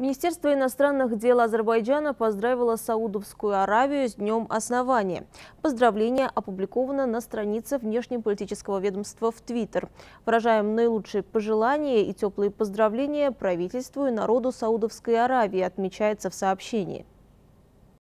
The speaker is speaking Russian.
Министерство иностранных дел Азербайджана поздравило Саудовскую Аравию с днем основания. Поздравление опубликовано на странице внешнеполитического ведомства в Твиттер. Выражаем наилучшие пожелания и теплые поздравления правительству и народу Саудовской Аравии, отмечается в сообщении.